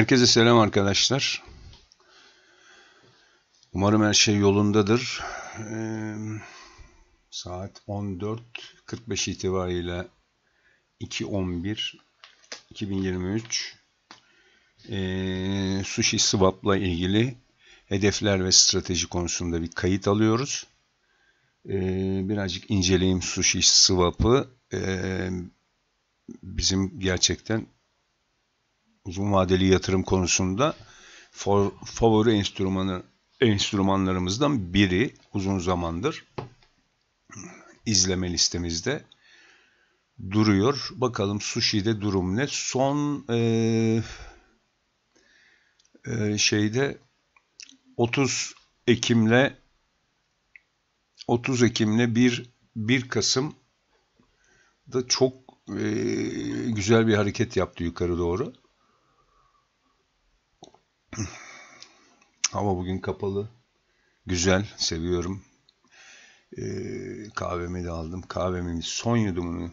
Herkese selam arkadaşlar. Umarım her şey yolundadır. Ee, saat 14.45 itibariyle 2.11.2023 ee, Sushi Swap'la ilgili hedefler ve strateji konusunda bir kayıt alıyoruz. Ee, birazcık inceleyeyim Sushi Swap'ı. Ee, bizim gerçekten uzun vadeli yatırım konusunda for, favori enstrümanı enstrümanlarımızdan biri uzun zamandır izleme listemizde duruyor. Bakalım Sushi'de durum ne? Son e, e, şeyde 30 Ekim'le 30 Ekim'le 1 1 Kasım da çok e, güzel bir hareket yaptı yukarı doğru. Hava bugün kapalı. Güzel, seviyorum. Ee, kahvemi de aldım. Kahvemin son yudumunu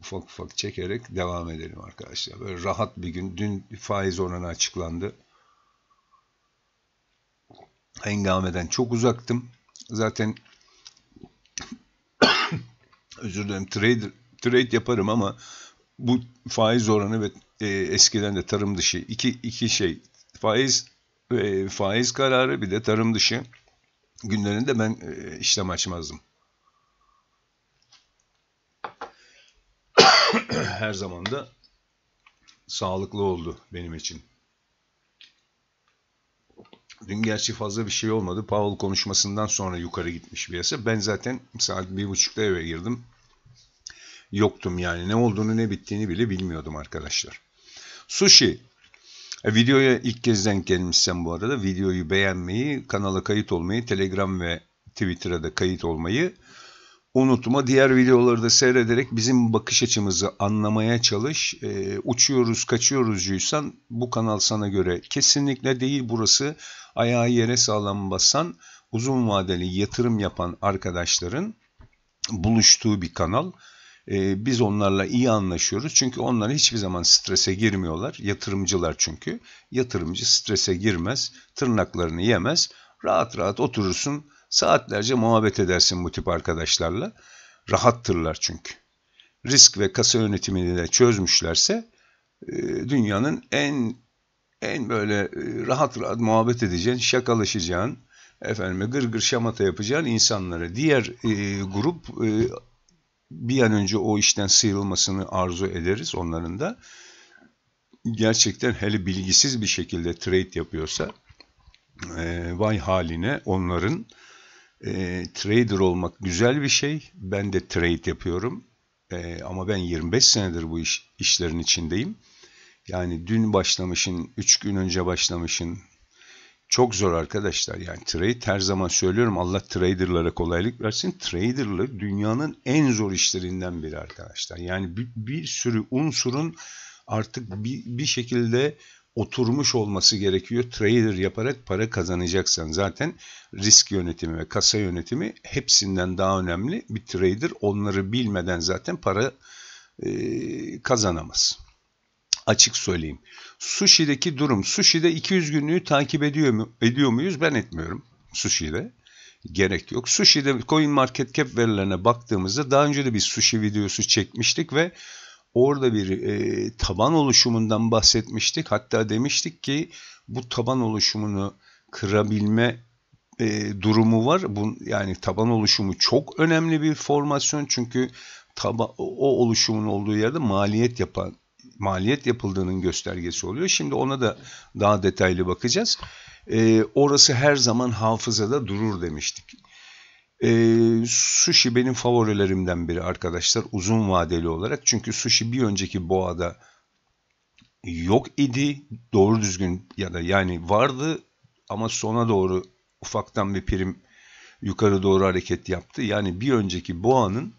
ufak ufak çekerek devam edelim arkadaşlar. Böyle rahat bir gün. Dün faiz oranı açıklandı. Hengameden çok uzaktım. Zaten özür dilerim trade, trade yaparım ama bu faiz oranı ve e, eskiden de tarım dışı iki, iki şey faiz e, faiz kararı bir de tarım dışı günlerinde ben e, işlem açmazdım. Her zaman da sağlıklı oldu benim için. Dün gerçi fazla bir şey olmadı. Powell konuşmasından sonra yukarı gitmiş bir yasa. Ben zaten saat bir buçukta eve girdim. Yoktum yani. Ne olduğunu ne bittiğini bile bilmiyordum arkadaşlar. Sushi e, videoya ilk kez denk gelmişsen bu arada videoyu beğenmeyi, kanala kayıt olmayı, Telegram ve Twitter'a da kayıt olmayı unutma. Diğer videoları da seyrederek bizim bakış açımızı anlamaya çalış. E, uçuyoruz, kaçıyoruzcuysan bu kanal sana göre kesinlikle değil. Burası ayağı yere sağlam basan, uzun vadeli yatırım yapan arkadaşların buluştuğu bir kanal e, biz onlarla iyi anlaşıyoruz. Çünkü onlar hiçbir zaman strese girmiyorlar. Yatırımcılar çünkü. Yatırımcı strese girmez, tırnaklarını yemez. Rahat rahat oturursun, saatlerce muhabbet edersin bu tip arkadaşlarla. Rahattırlar çünkü. Risk ve kasa yönetimini de çözmüşlerse e, dünyanın en en böyle e, rahat rahat muhabbet edeceğin, şakalaşacağın, efendime gır gır şamata yapacağın insanları. diğer e, grup e, bir an önce o işten sıyrılmasını arzu ederiz onların da. Gerçekten hele bilgisiz bir şekilde trade yapıyorsa e, vay haline onların e, trader olmak güzel bir şey. Ben de trade yapıyorum e, ama ben 25 senedir bu iş, işlerin içindeyim. Yani dün başlamışın, 3 gün önce başlamışın, çok zor arkadaşlar. Yani trade her zaman söylüyorum Allah traderlara kolaylık versin. Traderlık dünyanın en zor işlerinden biri arkadaşlar. Yani bir, bir sürü unsurun artık bir, bir şekilde oturmuş olması gerekiyor. Trader yaparak para kazanacaksan zaten risk yönetimi ve kasa yönetimi hepsinden daha önemli. Bir trader onları bilmeden zaten para e, kazanamaz. Açık söyleyeyim. Sushi'deki durum. Sushi'de 200 günlüğü takip ediyor mu ediyor muyuz? Ben etmiyorum Sushi'de. Gerek yok. Sushi'de Coin Market Cap verilerine baktığımızda daha önce de bir sushi videosu çekmiştik ve orada bir e, taban oluşumundan bahsetmiştik. Hatta demiştik ki bu taban oluşumunu kırabilme e, durumu var. Bu, yani taban oluşumu çok önemli bir formasyon çünkü taba, o oluşumun olduğu yerde maliyet yapan maliyet yapıldığının göstergesi oluyor. Şimdi ona da daha detaylı bakacağız. E, orası her zaman hafızada durur demiştik. E, sushi benim favorilerimden biri arkadaşlar uzun vadeli olarak. Çünkü sushi bir önceki boğada yok idi. Doğru düzgün ya da yani vardı ama sona doğru ufaktan bir prim yukarı doğru hareket yaptı. Yani bir önceki boğanın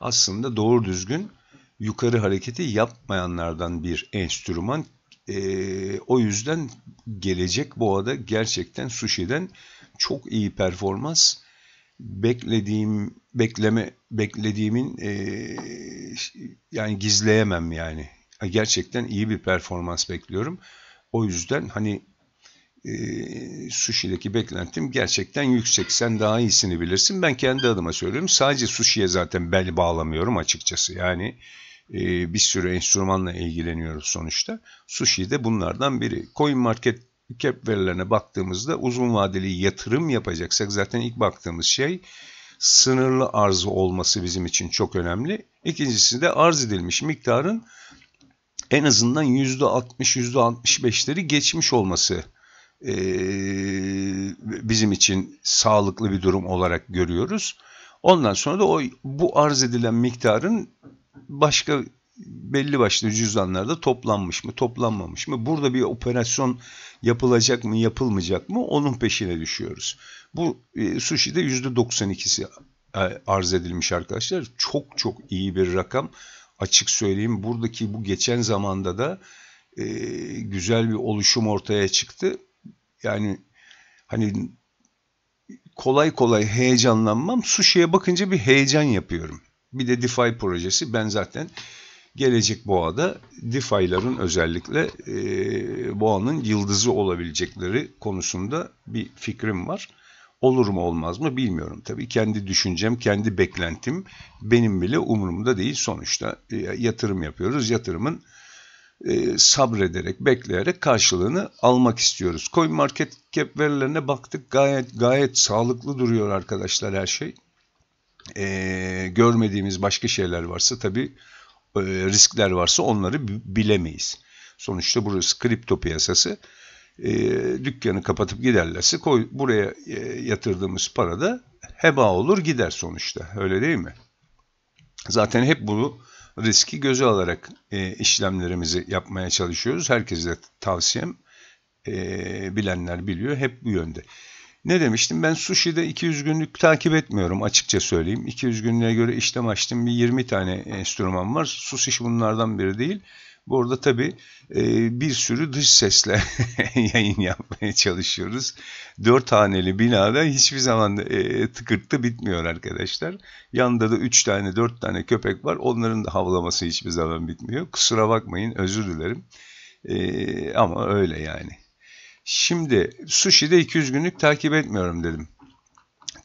aslında doğru düzgün yukarı hareketi yapmayanlardan bir enstrüman. E, o yüzden gelecek boğada gerçekten sushi'den çok iyi performans beklediğim bekleme beklediğimin e, yani gizleyemem yani gerçekten iyi bir performans bekliyorum. O yüzden hani e, sushi'deki beklentim gerçekten yüksek. Sen daha iyisini bilirsin. Ben kendi adıma söylüyorum. Sadece sushi'ye zaten bel bağlamıyorum açıkçası. Yani e, bir sürü enstrümanla ilgileniyoruz sonuçta. Sushi de bunlardan biri. Coin Market Cap verilerine baktığımızda uzun vadeli yatırım yapacaksak zaten ilk baktığımız şey sınırlı arzı olması bizim için çok önemli. İkincisi de arz edilmiş miktarın en azından %60-%65'leri geçmiş olması bizim için sağlıklı bir durum olarak görüyoruz. Ondan sonra da o bu arz edilen miktarın başka belli başlı cüzdanlarda toplanmış mı, toplanmamış mı? Burada bir operasyon yapılacak mı, yapılmayacak mı? Onun peşine düşüyoruz. Bu e, sushi'de %92'si arz edilmiş arkadaşlar. Çok çok iyi bir rakam. Açık söyleyeyim buradaki bu geçen zamanda da e, güzel bir oluşum ortaya çıktı. Yani hani kolay kolay heyecanlanmam. Sushi'ye bakınca bir heyecan yapıyorum. Bir de DeFi projesi. Ben zaten gelecek boğada DeFi'ların özellikle e, boğanın yıldızı olabilecekleri konusunda bir fikrim var. Olur mu olmaz mı bilmiyorum. Tabii kendi düşüncem, kendi beklentim benim bile umurumda değil. Sonuçta e, yatırım yapıyoruz. Yatırımın e, sabrederek, bekleyerek karşılığını almak istiyoruz. Coin Market Cap verilerine baktık. Gayet gayet sağlıklı duruyor arkadaşlar her şey. E, görmediğimiz başka şeyler varsa tabii e, riskler varsa onları bilemeyiz. Sonuçta burası kripto piyasası. E, dükkanı kapatıp giderlerse koy, buraya e, yatırdığımız para da heba olur gider sonuçta. Öyle değil mi? Zaten hep bunu riski göze alarak e, işlemlerimizi yapmaya çalışıyoruz. Herkese tavsiyem e, bilenler biliyor hep bu yönde. Ne demiştim ben sushi'de 200 günlük takip etmiyorum açıkça söyleyeyim. 200 günlüğe göre işlem açtım bir 20 tane enstrüman var. Sushi bunlardan biri değil. Bu Burada tabii e, bir sürü dış sesle yayın yapmaya çalışıyoruz. Dört haneli binada hiçbir zaman e, tıkırtı bitmiyor arkadaşlar. Yanında da üç tane dört tane köpek var. Onların da havlaması hiçbir zaman bitmiyor. Kusura bakmayın özür dilerim. E, ama öyle yani. Şimdi sushi'de 200 günlük takip etmiyorum dedim.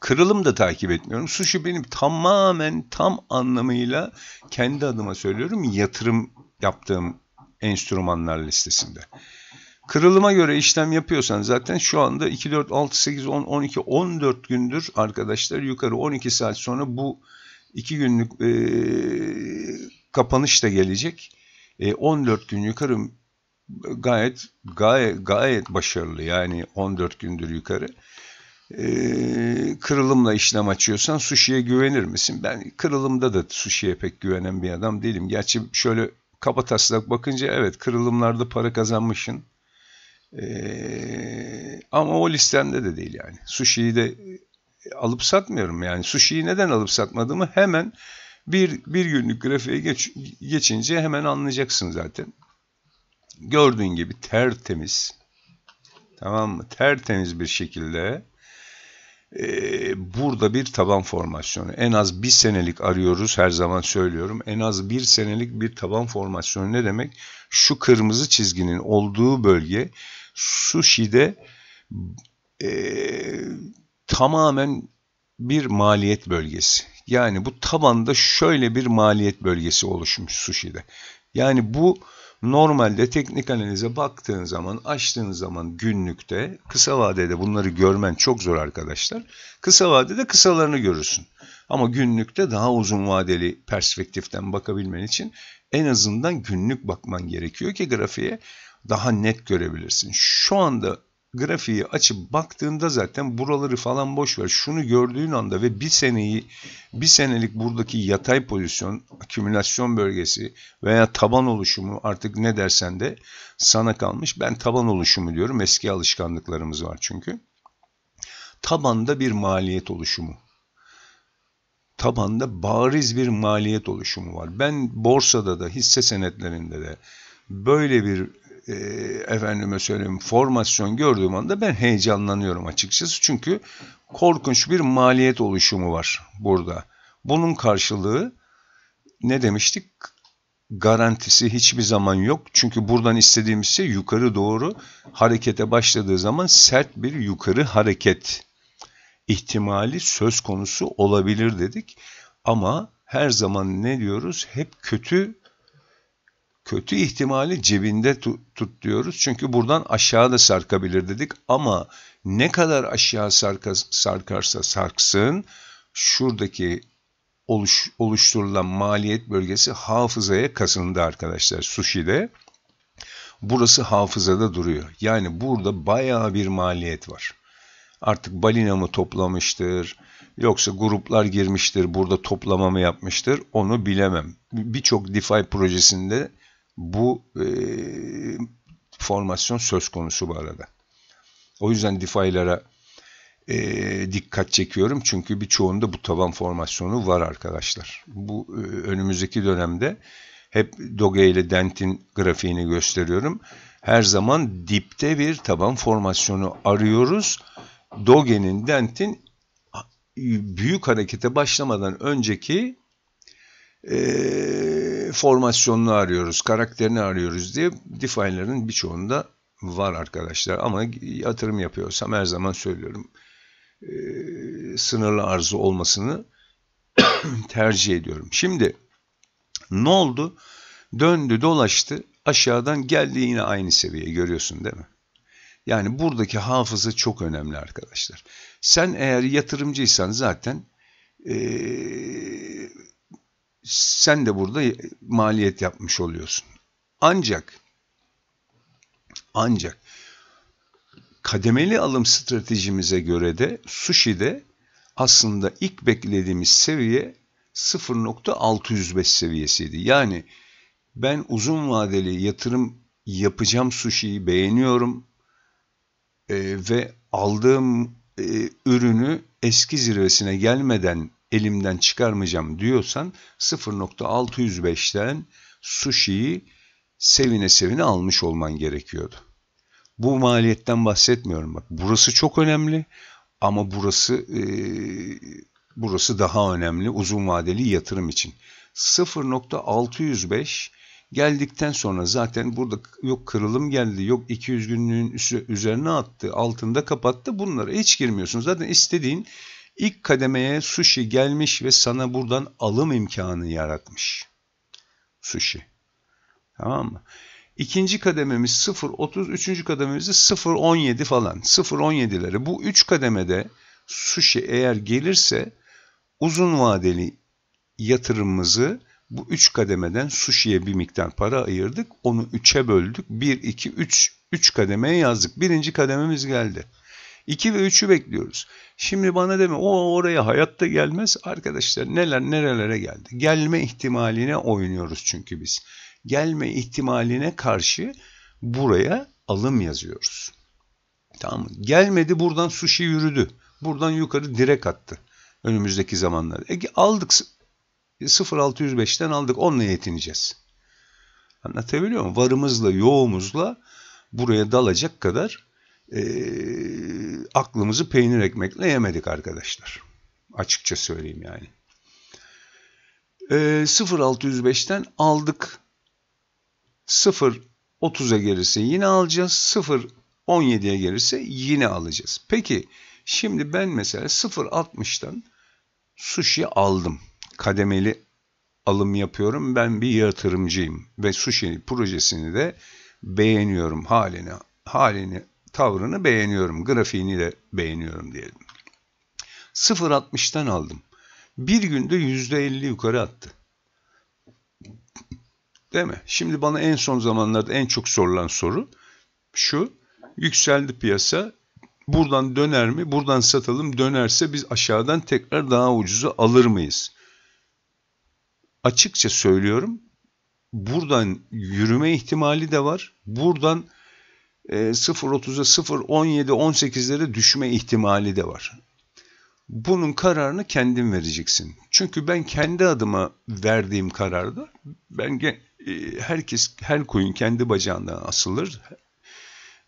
Kırılım da takip etmiyorum. Sushi benim tamamen tam anlamıyla kendi adıma söylüyorum yatırım yaptığım enstrümanlar listesinde. Kırılıma göre işlem yapıyorsan zaten şu anda 2, 4, 6, 8, 10, 12, 14 gündür arkadaşlar yukarı 12 saat sonra bu 2 günlük e, kapanış da gelecek. E, 14 gün yukarı gayet gayet gayet başarılı yani 14 gündür yukarı. Ee, kırılımla işlem açıyorsan sushi'ye güvenir misin? Ben kırılımda da sushi'ye pek güvenen bir adam değilim. Gerçi şöyle kabataslak bakınca evet kırılımlarda para kazanmışsın. Ee, ama o listemde de değil yani. Sushi'yi de e, alıp satmıyorum yani. Sushi'yi neden alıp satmadığımı hemen bir, bir günlük grafiğe geç, geçince hemen anlayacaksın zaten. Gördüğün gibi tertemiz. Tamam mı? Tertemiz bir şekilde ee, burada bir taban formasyonu. En az bir senelik arıyoruz her zaman söylüyorum. En az bir senelik bir taban formasyonu ne demek? Şu kırmızı çizginin olduğu bölge sushi'de e, tamamen bir maliyet bölgesi. Yani bu tabanda şöyle bir maliyet bölgesi oluşmuş sushi'de. Yani bu Normalde teknik analize baktığın zaman, açtığın zaman günlükte kısa vadede bunları görmen çok zor arkadaşlar. Kısa vadede kısalarını görürsün. Ama günlükte daha uzun vadeli perspektiften bakabilmen için en azından günlük bakman gerekiyor ki grafiğe daha net görebilirsin. Şu anda grafiği açıp baktığında zaten buraları falan boş ver. Şunu gördüğün anda ve bir seneyi bir senelik buradaki yatay pozisyon, akümülasyon bölgesi veya taban oluşumu artık ne dersen de sana kalmış. Ben taban oluşumu diyorum. Eski alışkanlıklarımız var çünkü. Tabanda bir maliyet oluşumu. Tabanda bariz bir maliyet oluşumu var. Ben borsada da hisse senetlerinde de böyle bir e, efendime söyleyeyim formasyon gördüğüm anda ben heyecanlanıyorum açıkçası. Çünkü korkunç bir maliyet oluşumu var burada. Bunun karşılığı ne demiştik? Garantisi hiçbir zaman yok. Çünkü buradan istediğimiz şey yukarı doğru harekete başladığı zaman sert bir yukarı hareket ihtimali söz konusu olabilir dedik. Ama her zaman ne diyoruz? Hep kötü kötü ihtimali cebinde tut diyoruz. Çünkü buradan aşağı da sarkabilir dedik ama ne kadar aşağı sarka, sarkarsa sarksın şuradaki oluş, oluşturulan maliyet bölgesi hafızaya kasıldı arkadaşlar sushi'de. Burası hafızada duruyor. Yani burada bayağı bir maliyet var. Artık balina mı toplamıştır yoksa gruplar girmiştir burada toplama mı yapmıştır onu bilemem. Birçok DeFi projesinde bu e, formasyon söz konusu bu arada. O yüzden DeFi'lara e, dikkat çekiyorum. Çünkü birçoğunda bu taban formasyonu var arkadaşlar. Bu e, önümüzdeki dönemde hep Doge ile Dent'in grafiğini gösteriyorum. Her zaman dipte bir taban formasyonu arıyoruz. Doge'nin, Dent'in büyük harekete başlamadan önceki e, formasyonunu arıyoruz, karakterini arıyoruz diye define'ların birçoğunda var arkadaşlar. Ama yatırım yapıyorsam her zaman söylüyorum e, sınırlı arzu olmasını tercih ediyorum. Şimdi ne oldu? Döndü dolaştı aşağıdan geldi yine aynı seviye. görüyorsun değil mi? Yani buradaki hafıza çok önemli arkadaşlar. Sen eğer yatırımcıysan zaten e, sen de burada maliyet yapmış oluyorsun. Ancak ancak kademeli alım stratejimize göre de sushi'de aslında ilk beklediğimiz seviye 0.605 seviyesiydi. Yani ben uzun vadeli yatırım yapacağım sushi'yi beğeniyorum e, ve aldığım e, ürünü eski zirvesine gelmeden elimden çıkarmayacağım diyorsan 0.605'ten sushi'yi sevine sevine almış olman gerekiyordu. Bu maliyetten bahsetmiyorum bak. Burası çok önemli ama burası e, burası daha önemli uzun vadeli yatırım için. 0.605 geldikten sonra zaten burada yok kırılım geldi, yok 200 günlüğün üzerine attı, altında kapattı. Bunlara hiç girmiyorsunuz Zaten istediğin İlk kademeye sushi gelmiş ve sana buradan alım imkanı yaratmış. Sushi. Tamam mı? İkinci kadememiz 0.30, üçüncü kadememiz de 0.17 falan. 0.17'leri. Bu üç kademede sushi eğer gelirse uzun vadeli yatırımımızı bu üç kademeden sushi'ye bir miktar para ayırdık. Onu üçe böldük. 1, 2, 3, 3 kademeye yazdık. Birinci kadememiz geldi. 2 ve 3'ü bekliyoruz. Şimdi bana deme o oraya hayatta gelmez. Arkadaşlar neler nerelere geldi. Gelme ihtimaline oynuyoruz çünkü biz. Gelme ihtimaline karşı buraya alım yazıyoruz. Tamam mı? Gelmedi buradan sushi yürüdü. Buradan yukarı direk attı. Önümüzdeki zamanlarda. E, aldık 0605'ten aldık. Onunla yetineceğiz. Anlatabiliyor muyum? Varımızla yoğumuzla buraya dalacak kadar e, aklımızı peynir ekmekle yemedik arkadaşlar. Açıkça söyleyeyim yani. E, ee, 0605'ten aldık. 0.30'a gelirse yine alacağız. 0.17'ye gelirse yine alacağız. Peki şimdi ben mesela 0.60'tan sushi aldım. Kademeli alım yapıyorum. Ben bir yatırımcıyım ve sushi projesini de beğeniyorum halini halini tavrını beğeniyorum. Grafiğini de beğeniyorum diyelim. 0.60'tan aldım. Bir günde %50 yukarı attı. Değil mi? Şimdi bana en son zamanlarda en çok sorulan soru şu. Yükseldi piyasa. Buradan döner mi? Buradan satalım. Dönerse biz aşağıdan tekrar daha ucuzu alır mıyız? Açıkça söylüyorum. Buradan yürüme ihtimali de var. Buradan 0.30'a e, 0.17-18'lere düşme ihtimali de var. Bunun kararını kendin vereceksin. Çünkü ben kendi adıma verdiğim kararda ben e, herkes her koyun kendi bacağından asılır.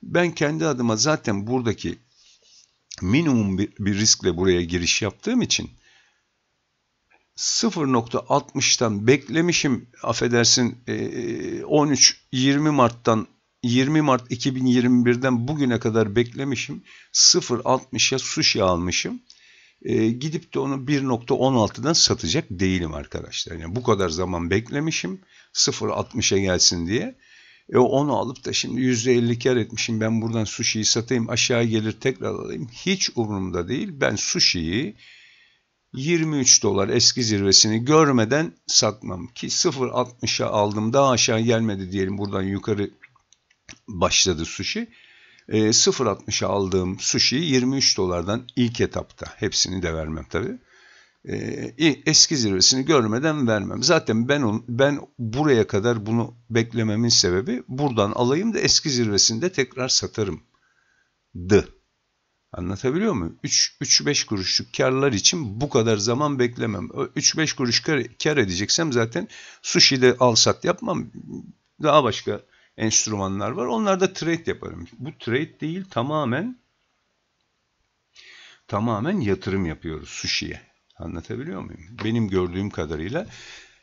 Ben kendi adıma zaten buradaki minimum bir, bir riskle buraya giriş yaptığım için 0.60'tan beklemişim affedersin 13-20 e, Mart'tan 20 Mart 2021'den bugüne kadar beklemişim. 0.60'ya sushi almışım. E, gidip de onu 1.16'dan satacak değilim arkadaşlar. Yani bu kadar zaman beklemişim 0.60'a gelsin diye. E onu alıp da şimdi %50 kar etmişim ben buradan sushi'yi satayım aşağı gelir tekrar alayım. Hiç umurumda değil. Ben sushi'yi 23 dolar eski zirvesini görmeden satmam. Ki 0.60'a aldım daha aşağı gelmedi diyelim buradan yukarı başladı sushi. E, ee, 0.60'a aldığım sushi'yi 23 dolardan ilk etapta hepsini de vermem tabii. E, eski zirvesini görmeden vermem. Zaten ben on, ben buraya kadar bunu beklememin sebebi buradan alayım da eski zirvesinde tekrar satarım. Dı. Anlatabiliyor muyum? 3-5 kuruşluk karlar için bu kadar zaman beklemem. 3-5 kuruş kar, kar edeceksem zaten sushi'de al sat yapmam. Daha başka enstrümanlar var. Onlarda trade yaparım. Bu trade değil tamamen tamamen yatırım yapıyoruz sushi'ye. Anlatabiliyor muyum? Benim gördüğüm kadarıyla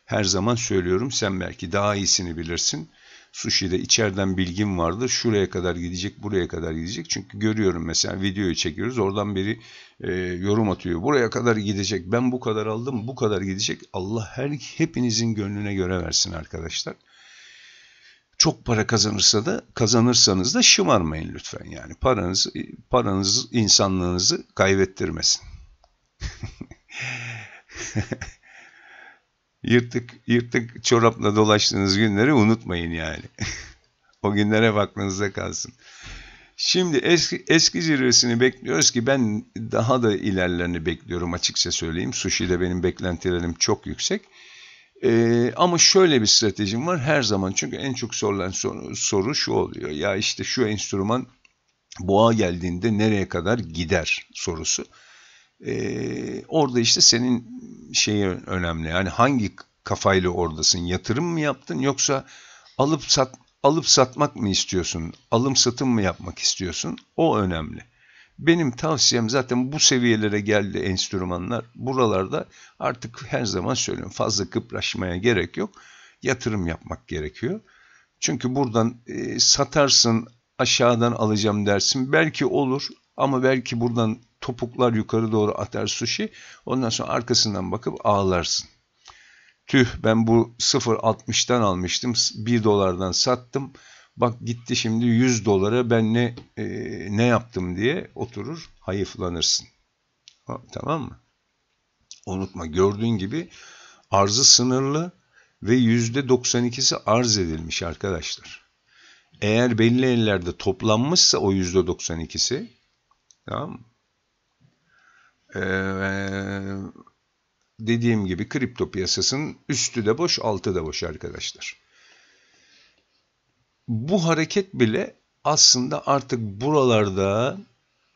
her zaman söylüyorum sen belki daha iyisini bilirsin. Sushi'de içeriden bilgim vardır. Şuraya kadar gidecek, buraya kadar gidecek. Çünkü görüyorum mesela videoyu çekiyoruz. Oradan biri e, yorum atıyor. Buraya kadar gidecek. Ben bu kadar aldım, bu kadar gidecek. Allah her hepinizin gönlüne göre versin arkadaşlar çok para kazanırsa da kazanırsanız da şımarmayın lütfen. Yani paranız paranız insanlığınızı kaybettirmesin. yırtık yırtık çorapla dolaştığınız günleri unutmayın yani. o günlere aklınızda kalsın. Şimdi eski, eski zirvesini bekliyoruz ki ben daha da ilerlerini bekliyorum açıkça söyleyeyim. Sushi'de benim beklentilerim çok yüksek. Ee, ama şöyle bir stratejim var her zaman çünkü en çok sorulan soru, soru şu oluyor ya işte şu enstrüman boğa geldiğinde nereye kadar gider sorusu. Ee, orada işte senin şeyi önemli yani hangi kafayla oradasın yatırım mı yaptın yoksa alıp sat alıp satmak mı istiyorsun alım satım mı yapmak istiyorsun o önemli. Benim tavsiyem zaten bu seviyelere geldi enstrümanlar. Buralarda artık her zaman söylüyorum fazla kıpraşmaya gerek yok. Yatırım yapmak gerekiyor. Çünkü buradan e, satarsın aşağıdan alacağım dersin. Belki olur ama belki buradan topuklar yukarı doğru atar sushi. Ondan sonra arkasından bakıp ağlarsın. Tüh ben bu 0.60'tan almıştım. 1 dolardan sattım. Bak gitti şimdi 100 dolara ben ne e, ne yaptım diye oturur hayıflanırsın. Ha, tamam mı? Unutma gördüğün gibi arzı sınırlı ve yüzde %92'si arz edilmiş arkadaşlar. Eğer belli ellerde toplanmışsa o yüzde %92'si tamam mı? Ee, dediğim gibi kripto piyasasının üstü de boş altı da boş arkadaşlar bu hareket bile aslında artık buralarda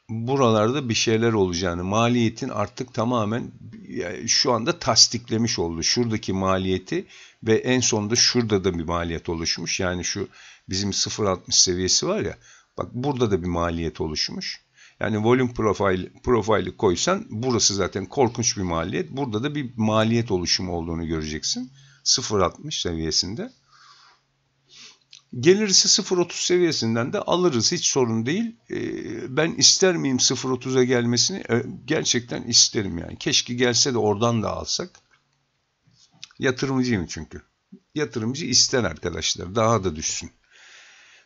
buralarda bir şeyler olacağını maliyetin artık tamamen şu anda tasdiklemiş oldu. Şuradaki maliyeti ve en sonunda şurada da bir maliyet oluşmuş. Yani şu bizim 0.60 seviyesi var ya bak burada da bir maliyet oluşmuş. Yani volume profile, profili koysan burası zaten korkunç bir maliyet. Burada da bir maliyet oluşumu olduğunu göreceksin. 0.60 seviyesinde. Gelirisi 0.30 seviyesinden de alırız hiç sorun değil. Ee, ben ister miyim 0.30'a gelmesini? Gerçekten isterim yani. Keşke gelse de oradan da alsak. Yatırımcıyım çünkü. Yatırımcı ister arkadaşlar. Daha da düşsün.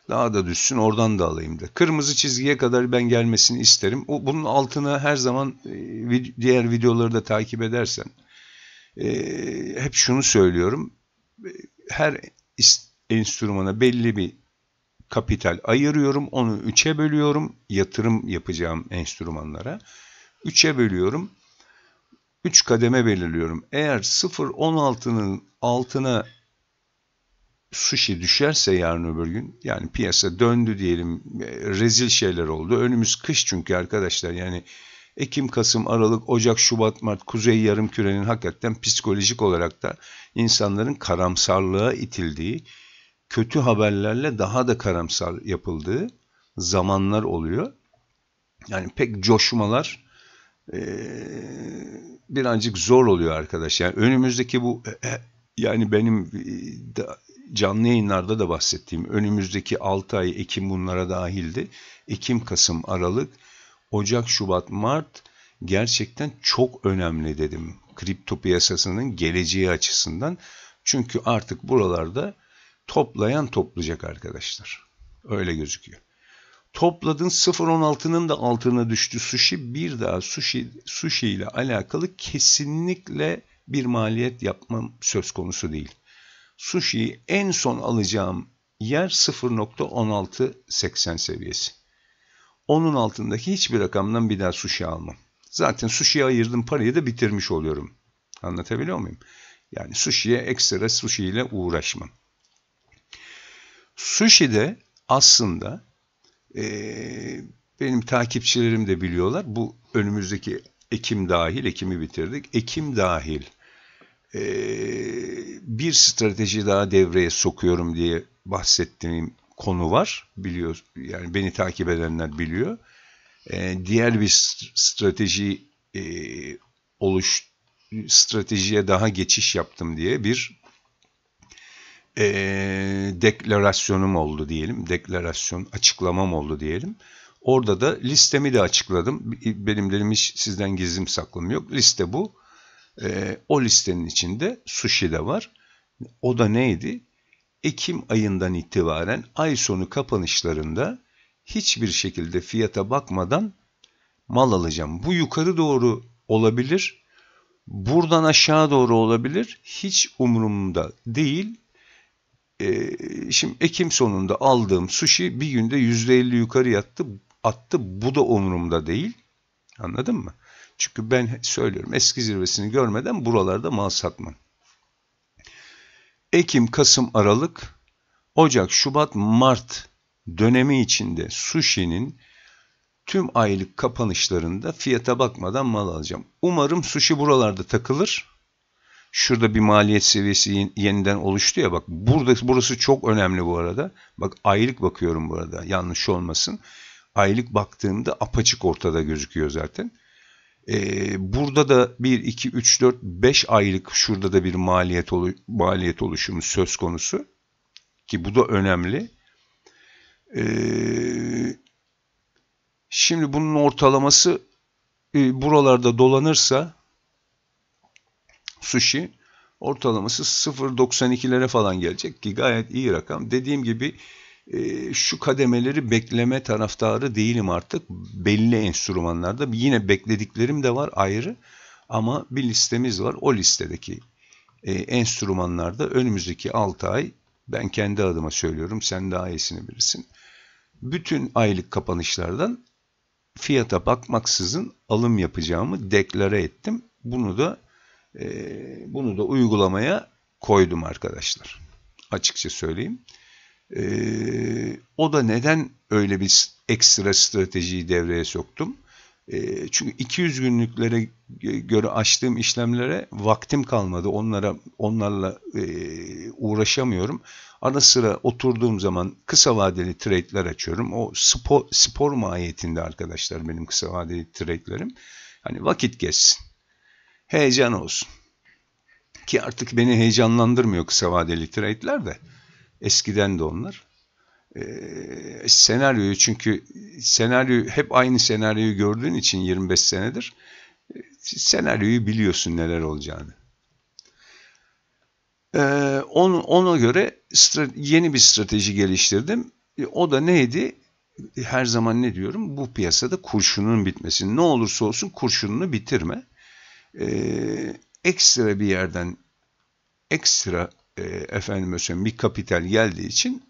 Daha da düşsün oradan da alayım da. Kırmızı çizgiye kadar ben gelmesini isterim. Bunun altına her zaman e, diğer videoları da takip edersen e, hep şunu söylüyorum. E, her enstrümana belli bir kapital ayırıyorum. Onu 3'e bölüyorum. Yatırım yapacağım enstrümanlara. 3'e bölüyorum. 3 kademe belirliyorum. Eğer 0.16'nın altına sushi düşerse yarın öbür gün yani piyasa döndü diyelim rezil şeyler oldu. Önümüz kış çünkü arkadaşlar yani Ekim, Kasım, Aralık, Ocak, Şubat, Mart, Kuzey yarım kürenin hakikaten psikolojik olarak da insanların karamsarlığa itildiği kötü haberlerle daha da karamsar yapıldığı zamanlar oluyor. Yani pek coşmalar e, birazcık zor oluyor arkadaş. Yani önümüzdeki bu e, e yani benim e, canlı yayınlarda da bahsettiğim önümüzdeki 6 ay Ekim bunlara dahildi. Ekim, Kasım, Aralık, Ocak, Şubat, Mart gerçekten çok önemli dedim. Kripto piyasasının geleceği açısından. Çünkü artık buralarda Toplayan toplayacak arkadaşlar. Öyle gözüküyor. Topladın 0.16'nın da altına düştü sushi. Bir daha sushi, sushi ile alakalı kesinlikle bir maliyet yapmam söz konusu değil. Sushi'yi en son alacağım yer 0.1680 seviyesi. Onun altındaki hiçbir rakamdan bir daha sushi almam. Zaten sushi'ye ayırdım parayı da bitirmiş oluyorum. Anlatabiliyor muyum? Yani sushi'ye ekstra sushi ile uğraşmam. Sushi de aslında e, benim takipçilerim de biliyorlar. Bu önümüzdeki Ekim dahil, Ekim'i bitirdik. Ekim dahil e, bir strateji daha devreye sokuyorum diye bahsettiğim konu var. Biliyor, yani beni takip edenler biliyor. E, diğer bir strateji e, oluş stratejiye daha geçiş yaptım diye bir e, deklarasyonum oldu diyelim. Deklarasyon açıklamam oldu diyelim. Orada da listemi de açıkladım. Benim dedim hiç sizden gizlim saklım yok. Liste bu. E, o listenin içinde sushi de var. O da neydi? Ekim ayından itibaren ay sonu kapanışlarında hiçbir şekilde fiyata bakmadan mal alacağım. Bu yukarı doğru olabilir. Buradan aşağı doğru olabilir. Hiç umurumda değil e, şimdi Ekim sonunda aldığım sushi bir günde yüzde elli yukarı yattı, attı. Bu da umurumda değil. Anladın mı? Çünkü ben söylüyorum eski zirvesini görmeden buralarda mal satmam. Ekim, Kasım, Aralık, Ocak, Şubat, Mart dönemi içinde sushi'nin tüm aylık kapanışlarında fiyata bakmadan mal alacağım. Umarım sushi buralarda takılır. Şurada bir maliyet seviyesi yeniden oluştu ya bak. Burada burası çok önemli bu arada. Bak aylık bakıyorum burada. Yanlış olmasın. Aylık baktığımda apaçık ortada gözüküyor zaten. Ee, burada da 1 2 3 4 5 aylık şurada da bir maliyet olu maliyet oluşumu söz konusu ki bu da önemli. Ee, şimdi bunun ortalaması e, buralarda dolanırsa sushi ortalaması 0.92'lere falan gelecek ki gayet iyi rakam. Dediğim gibi e, şu kademeleri bekleme taraftarı değilim artık. Belli enstrümanlarda yine beklediklerim de var ayrı ama bir listemiz var. O listedeki e, enstrümanlarda önümüzdeki 6 ay ben kendi adıma söylüyorum sen daha iyisini bilirsin. Bütün aylık kapanışlardan fiyata bakmaksızın alım yapacağımı deklare ettim. Bunu da ee, bunu da uygulamaya koydum arkadaşlar. Açıkça söyleyeyim. Ee, o da neden öyle bir ekstra stratejiyi devreye soktum? Ee, çünkü 200 günlüklere göre açtığım işlemlere vaktim kalmadı. Onlara onlarla e, uğraşamıyorum. Ara sıra oturduğum zaman kısa vadeli trade'ler açıyorum. O spor, spor mahiyetinde arkadaşlar benim kısa vadeli trade'lerim. Hani vakit geçsin. Heyecan olsun. Ki artık beni heyecanlandırmıyor kısa vadeli trade'ler de. Eskiden de onlar. Ee, senaryoyu çünkü senaryo hep aynı senaryoyu gördüğün için 25 senedir e, senaryoyu biliyorsun neler olacağını. Ee, on, ona göre yeni bir strateji geliştirdim. E, o da neydi? her zaman ne diyorum? Bu piyasada kurşunun bitmesi. Ne olursa olsun kurşununu bitirme e, ekstra bir yerden ekstra e, efendim bir kapital geldiği için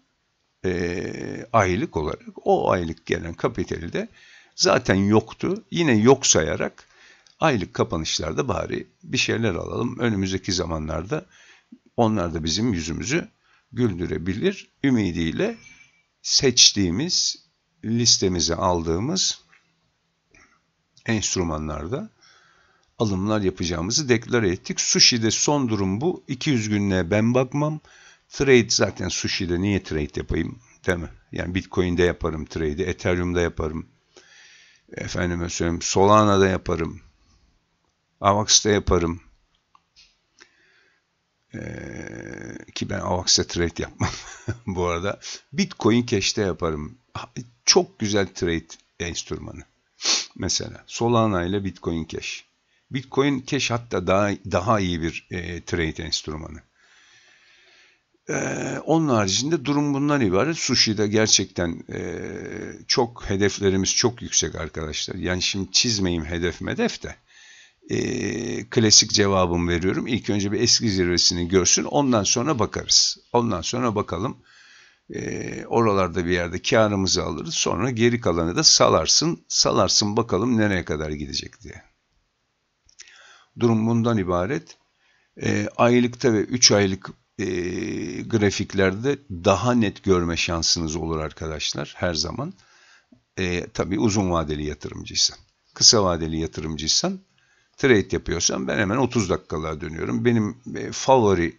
e, aylık olarak o aylık gelen kapitali de zaten yoktu. Yine yok sayarak aylık kapanışlarda bari bir şeyler alalım. Önümüzdeki zamanlarda onlar da bizim yüzümüzü güldürebilir ümidiyle seçtiğimiz listemize aldığımız enstrümanlarda alımlar yapacağımızı deklar ettik. Sushi'de son durum bu. 200 günlüğe ben bakmam. Trade zaten Sushi'de niye trade yapayım değil mi? Yani Bitcoin'de yaparım trade'i, Ethereum'da yaparım. Efendime söyleyeyim Solana'da yaparım. Avax'ta yaparım. Ee, ki ben Avax'ta trade yapmam bu arada. Bitcoin Cash'te yaparım. Çok güzel trade enstrümanı. Mesela Solana ile Bitcoin Cash. Bitcoin Cash hatta daha, daha iyi bir e, trade enstrümanı. Ee, onun haricinde durum bundan ibaret. Sushi'de gerçekten e, çok hedeflerimiz çok yüksek arkadaşlar. Yani şimdi çizmeyeyim hedef medef de. E, klasik cevabımı veriyorum. İlk önce bir eski zirvesini görsün. Ondan sonra bakarız. Ondan sonra bakalım. E, oralarda bir yerde karımızı alırız. Sonra geri kalanı da salarsın. Salarsın bakalım nereye kadar gidecek diye. Durum bundan ibaret. E, aylıkta ve 3 aylık e, grafiklerde daha net görme şansınız olur arkadaşlar her zaman. E, tabii uzun vadeli yatırımcıysan. Kısa vadeli yatırımcıysan trade yapıyorsan ben hemen 30 dakikalığa dönüyorum. Benim e, favori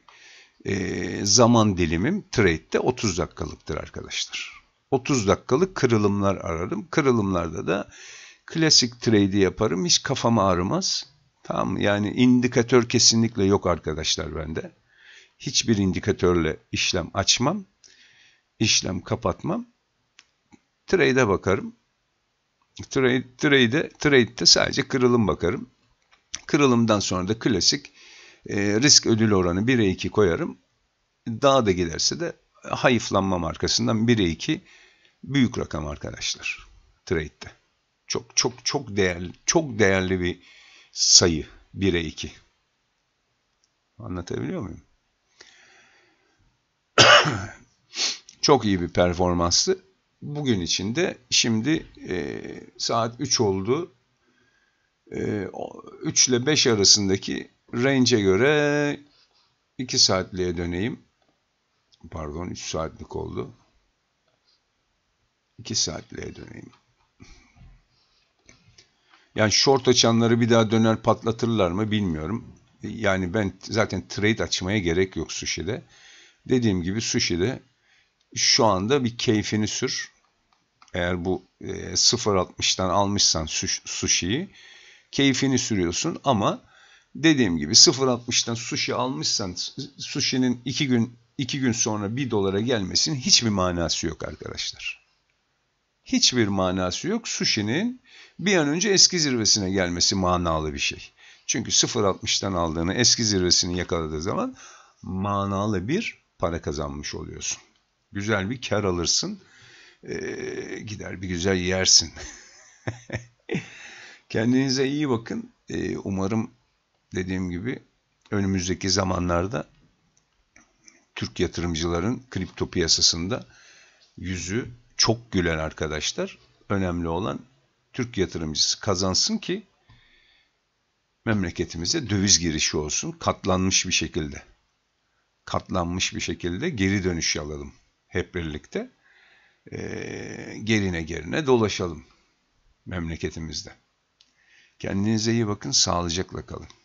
e, zaman dilimim trade'de 30 dakikalıktır arkadaşlar. 30 dakikalık kırılımlar ararım. Kırılımlarda da klasik trade'i yaparım. Hiç kafam ağrımaz. Tamam yani indikatör kesinlikle yok arkadaşlar bende. Hiçbir indikatörle işlem açmam. işlem kapatmam. Trade'e bakarım. Trade, trade trade'de sadece kırılım bakarım. Kırılımdan sonra da klasik e, risk ödül oranı 1'e 2 koyarım. Daha da giderse de hayıflanmam arkasından 1'e 2 büyük rakam arkadaşlar. Trade'de. Çok çok çok değerli çok değerli bir sayı 1'e 2. Anlatabiliyor muyum? Çok iyi bir performanstı. Bugün içinde şimdi e, saat 3 oldu. E, 3 ile 5 arasındaki range'e göre 2 saatliğe döneyim. Pardon 3 saatlik oldu. 2 saatliğe döneyim. Yani short açanları bir daha döner patlatırlar mı bilmiyorum. Yani ben zaten trade açmaya gerek yok Sushi'de. Dediğim gibi Sushi'de şu anda bir keyfini sür. Eğer bu e, 0.60'dan almışsan Sushi'yi keyfini sürüyorsun ama dediğim gibi 0.60'dan Sushi almışsan Sushi'nin 2 gün 2 gün sonra 1 dolara gelmesinin hiçbir manası yok arkadaşlar hiçbir manası yok. Sushi'nin bir an önce eski zirvesine gelmesi manalı bir şey. Çünkü 0.60'tan aldığını eski zirvesini yakaladığı zaman manalı bir para kazanmış oluyorsun. Güzel bir kar alırsın. Ee, gider bir güzel yersin. Kendinize iyi bakın. Ee, umarım dediğim gibi önümüzdeki zamanlarda Türk yatırımcıların kripto piyasasında yüzü çok gülen arkadaşlar. Önemli olan Türk yatırımcısı kazansın ki memleketimize döviz girişi olsun katlanmış bir şekilde. Katlanmış bir şekilde geri dönüş alalım hep birlikte. E, ee, gerine gerine dolaşalım memleketimizde. Kendinize iyi bakın, sağlıcakla kalın.